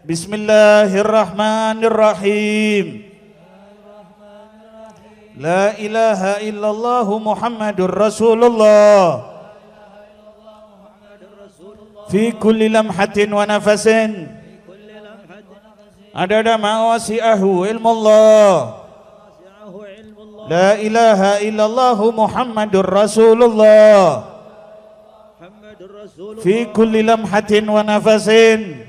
Bismillahirrahmanirrahim. La ilaha illallah Muhammadur Rasulullah. Fi kulli lamhatin wa nafasin. Adada ma wasi'ahu ilmullah. La ilaha illallah Muhammadur Rasulullah. Fi kulli lamhatin wa nafasin.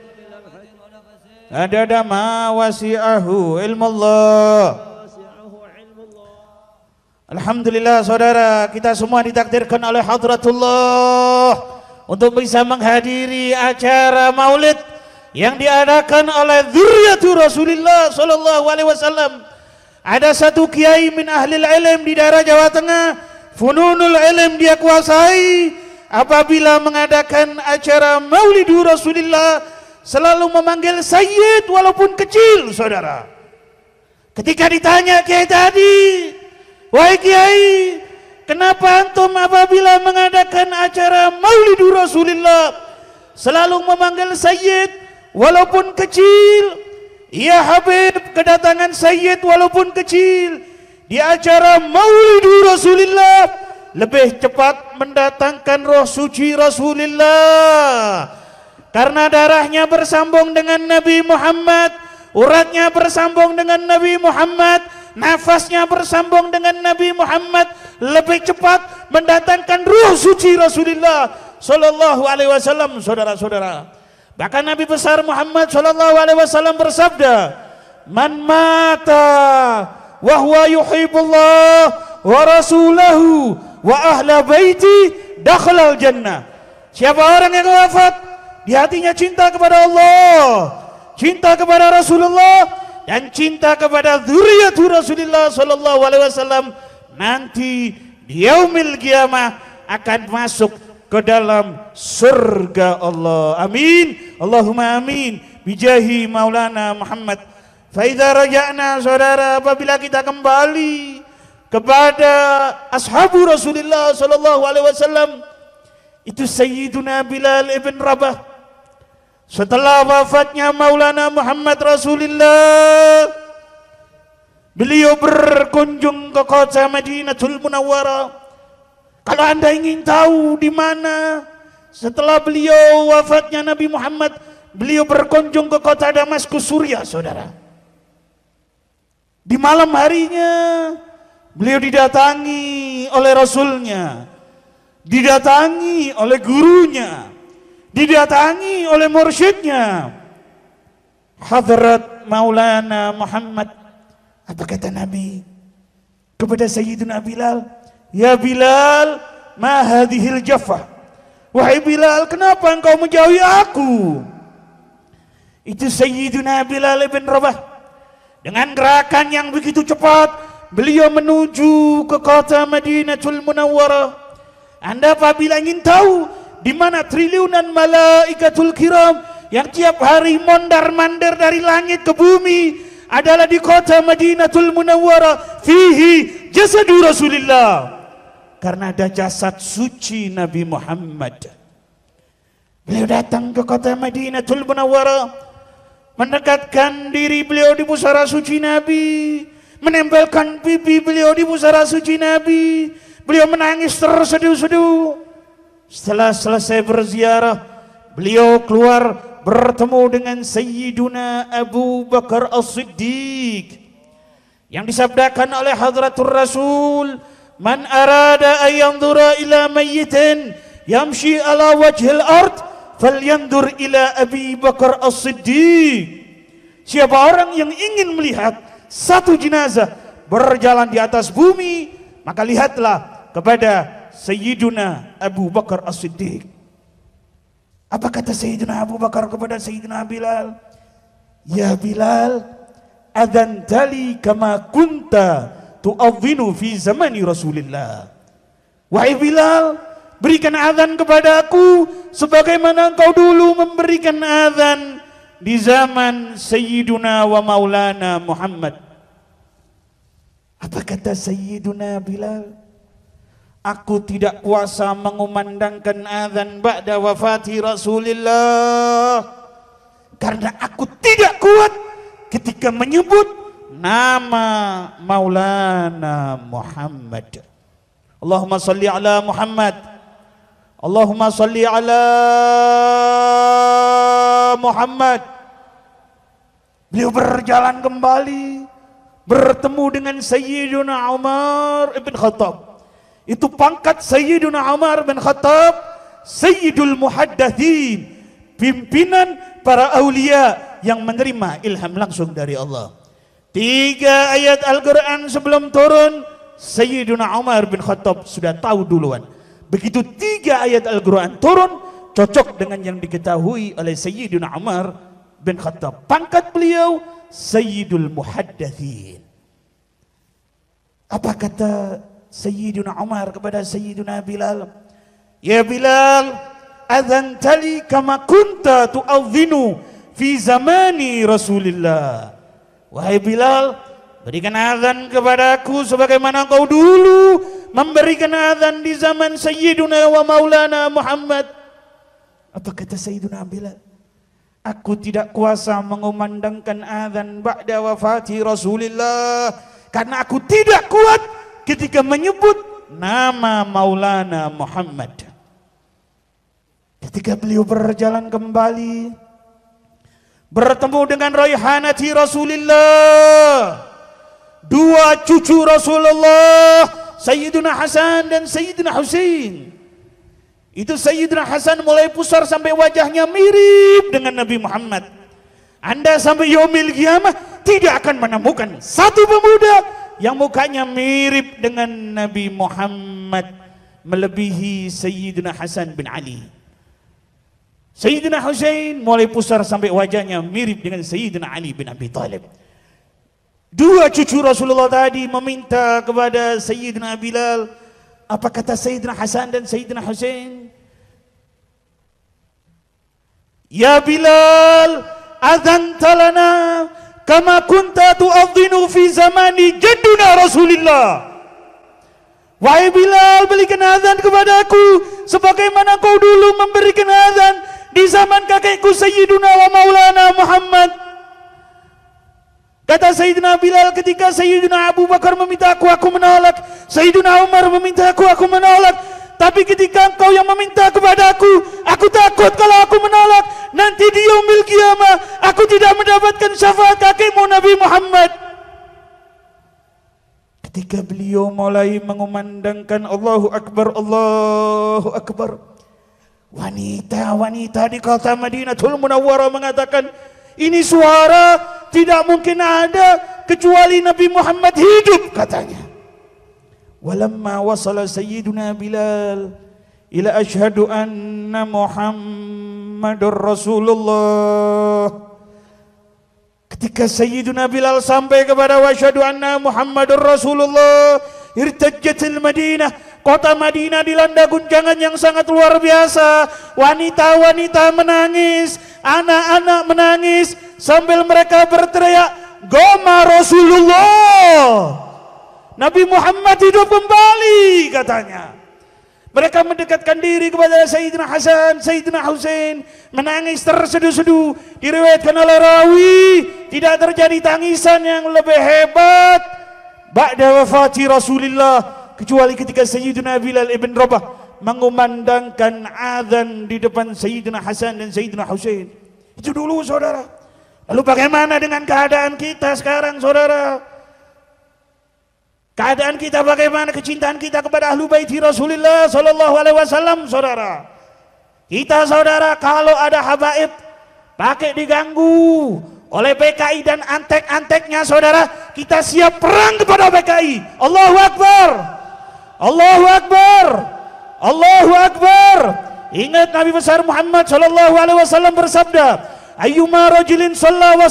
adada ma wasi'ahu ilmullah. Alhamdulillah saudara kita semua ditakdirkan oleh hadratullah untuk bisa menghadiri acara maulid yang diadakan oleh zuriatul Rasulullah sallallahu alaihi wasallam. Ada satu kiai min ahli ilm di daerah Jawa Tengah, fununul ilm dia kuasai apabila mengadakan acara maulidur Rasulullah selalu memanggil Sayyid walaupun kecil saudara ketika ditanya Kiai tadi wahai Kiai kenapa antum apabila mengadakan acara maulidu Rasulullah selalu memanggil Sayyid walaupun kecil ya Habib kedatangan Sayyid walaupun kecil di acara maulidu Rasulullah lebih cepat mendatangkan roh suci Rasulullah karena darahnya bersambung dengan Nabi Muhammad, uratnya bersambung dengan Nabi Muhammad, nafasnya bersambung dengan Nabi Muhammad, lebih cepat mendatangkan ruh suci Rasulullah Shallallahu Alaihi Wasallam, saudara-saudara. Bahkan Nabi besar Muhammad Shallallahu Alaihi Wasallam bersabda, "Man mata wahwa yuhibullah wa rasulahu wa ahla baiti dakhalal jannah." Siapa orang yang wafat di hatinya cinta kepada Allah, cinta kepada Rasulullah dan cinta kepada dzurriyyah Rasulullah sallallahu alaihi wasallam nanti di yaumil kiamah akan masuk ke dalam surga Allah. Amin. Allahumma amin. Bijahi Maulana Muhammad. Faidah raja'na saudara apabila kita kembali kepada ashabu Rasulullah sallallahu alaihi wasallam itu Sayyiduna Bilal ibn Rabah setelah wafatnya Maulana Muhammad Rasulullah Beliau berkunjung ke kota Madinatul Munawwarah. Kalau Anda ingin tahu di mana setelah beliau wafatnya Nabi Muhammad, beliau berkunjung ke kota Damaskus Suria, Saudara. Di malam harinya beliau didatangi oleh rasulnya, didatangi oleh gurunya, didatangi oleh mursyidnya Hadrat Maulana Muhammad apa kata Nabi kepada Sayyidina Bilal ya Bilal ma hadhil jafah wahai Bilal kenapa engkau menjauhi aku itu Sayyidina Bilal bin Rabah dengan gerakan yang begitu cepat beliau menuju ke kota Madinatul Munawwarah anda apabila ingin tahu di mana triliunan malaikatul kiram yang tiap hari mondar-mandir dari langit ke bumi adalah di kota Madinatul Munawwarah fihi jasadu Rasulullah karena ada jasad suci Nabi Muhammad beliau datang ke kota Madinatul Munawwarah mendekatkan diri beliau di musara suci Nabi menempelkan pipi beliau di musara suci Nabi beliau menangis terseduh-seduh setelah selesai berziarah, beliau keluar bertemu dengan Sayyiduna Abu Bakar As-Siddiq yang disabdakan oleh Hadratul Rasul man arada ayyandura ila mayyitin yamshi ala wajhil ard falyandur ila Abi Bakar As-Siddiq siapa orang yang ingin melihat satu jenazah berjalan di atas bumi maka lihatlah kepada Sayyiduna Abu Bakar As-Siddiq. Apa kata Sayyidina Abu Bakar kepada Sayyidina Bilal? Ya Bilal, adan tali kama kunta tu'adhinu fi zamani Rasulillah. Wahai Bilal, berikan azan kepada aku sebagaimana engkau dulu memberikan azan di zaman Sayyiduna wa Maulana Muhammad. Apa kata Sayyiduna Bilal? Aku tidak kuasa mengumandangkan azan ba'da wafati Rasulillah karena aku tidak kuat ketika menyebut nama Maulana Muhammad. Allahumma salli ala Muhammad. Allahumma salli ala Muhammad. Beliau berjalan kembali bertemu dengan Sayyiduna Umar ibn Khattab itu pangkat Sayyiduna Umar bin Khattab, Sayyidul Muhaddathin, pimpinan para aulia yang menerima ilham langsung dari Allah. Tiga ayat Al-Quran sebelum turun, Sayyiduna Umar bin Khattab sudah tahu duluan. Begitu tiga ayat Al-Quran turun, cocok dengan yang diketahui oleh Sayyiduna Umar bin Khattab. Pangkat beliau, Sayyidul Muhaddathin. Apa kata Sayyiduna Umar kepada Sayyiduna Bilal Ya Bilal Adhan tali kama kunta tu'adhinu Fi zamani Rasulillah Wahai Bilal Berikan azan kepadaku sebagaimana kau dulu memberikan azan di zaman Sayyiduna wa Maulana Muhammad. Apa kata Sayyiduna Bilal? Aku tidak kuasa mengumandangkan azan ba'da wafati Rasulullah karena aku tidak kuat ketika menyebut nama Maulana Muhammad. Ketika beliau berjalan kembali bertemu dengan raihanati Rasulullah dua cucu Rasulullah Sayyidina Hasan dan Sayyidina Husain itu Sayyidina Hasan mulai pusar sampai wajahnya mirip dengan Nabi Muhammad anda sampai yomil kiamah tidak akan menemukan satu pemuda yang mukanya mirip dengan Nabi Muhammad melebihi Sayyidina Hasan bin Ali. Sayyidina Hussein mulai pusar sampai wajahnya mirip dengan Sayyidina Ali bin Abi Talib. Dua cucu Rasulullah tadi meminta kepada Sayyidina Bilal, apa kata Sayyidina Hasan dan Sayyidina Hussein? Ya Bilal, adhan talana kama kunta tu'adhinu fi zamani jadduna Rasulillah Wahai Bilal berikan azan kepadaku sebagaimana kau dulu memberikan azan di zaman kakekku Sayyiduna wa Maulana Muhammad Kata Sayyidina Bilal ketika Sayyidina Abu Bakar meminta aku, aku menolak Sayyidina Umar meminta aku, aku menolak Tapi ketika kau yang meminta kepadaku Aku takut kalau aku menolak Bukan syafaat kakimu Nabi Muhammad. Ketika beliau mulai mengumandangkan Allahu Akbar, Allahu Akbar. Wanita-wanita di kota Madinatul Munawwarah mengatakan, ini suara tidak mungkin ada kecuali Nabi Muhammad hidup katanya. Walamma wasala Sayyiduna Bilal ila ashhadu anna Muhammadur Rasulullah Ketika Sayyiduna Bilal sampai kepada wasyadu anna Muhammadur Rasulullah irtajjatil Madinah Kota Madinah dilanda guncangan yang sangat luar biasa. Wanita-wanita menangis, anak-anak menangis sambil mereka berteriak, "Goma Rasulullah!" Nabi Muhammad hidup kembali katanya. Mereka mendekatkan diri kepada Sayyidina Hasan, Sayyidina Husain, menangis terseduh-seduh. Diriwayatkan oleh rawi, tidak terjadi tangisan yang lebih hebat ba'da wafati Rasulullah kecuali ketika Sayyidina Bilal ibn Rabah mengumandangkan azan di depan Sayyidina Hasan dan Sayyidina Husain. Itu dulu saudara. Lalu bagaimana dengan keadaan kita sekarang saudara? Keadaan kita bagaimana kecintaan kita kepada ahlu baiti Rasulullah sallallahu alaihi wasallam saudara. Kita saudara kalau ada habaib pakai diganggu oleh PKI dan antek-anteknya saudara, kita siap perang kepada PKI. Allahu Akbar. Allahu Akbar. Allahu Akbar. Ingat Nabi besar Muhammad sallallahu alaihi wasallam bersabda, "Ayyuma rajulin shalla wa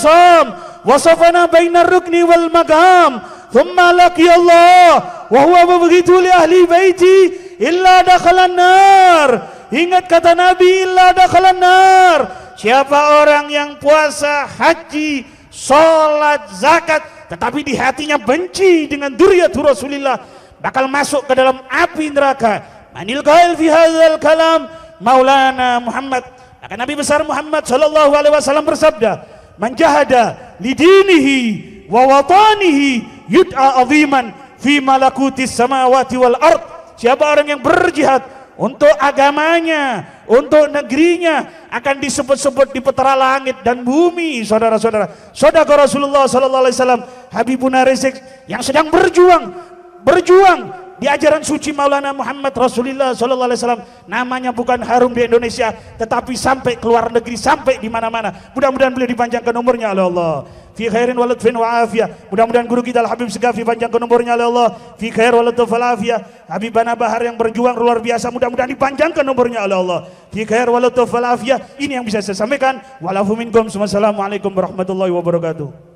wasafana bainar rukni wal magham thumma laqi Allah wa huwa begitu li ahli baiti illa dakhalan nar ingat kata Nabi illa dakhalan nar siapa orang yang puasa haji salat zakat tetapi di hatinya benci dengan duriyat Rasulullah bakal masuk ke dalam api neraka manil qail fi hadzal kalam Maulana Muhammad maka Nabi besar Muhammad sallallahu alaihi wasallam bersabda man jahada lidinihi wa watanihi yud'a aziman fi malakutis samawati wal ard siapa orang yang berjihad untuk agamanya untuk negerinya akan disebut-sebut di petara langit dan bumi saudara-saudara saudara Rasulullah sallallahu alaihi wasallam Habibuna Rizik yang sedang berjuang berjuang di ajaran suci Maulana Muhammad Rasulullah Sallallahu Alaihi Wasallam namanya bukan harum di Indonesia tetapi sampai keluar negeri sampai di mana-mana mudah-mudahan beliau dipanjangkan umurnya oleh ya Allah fi khairin wa lutfin wa afiyah. Mudah-mudahan guru kita Al Habib Segafi panjangkan umurnya oleh ya Allah fi khair wa lutf wal afiyah. Habibana Bahar yang berjuang luar biasa mudah-mudahan dipanjangkan umurnya oleh ya Allah fi khair wa lutf Ini yang bisa saya sampaikan. Walafu minkum. assalamualaikum warahmatullahi wabarakatuh.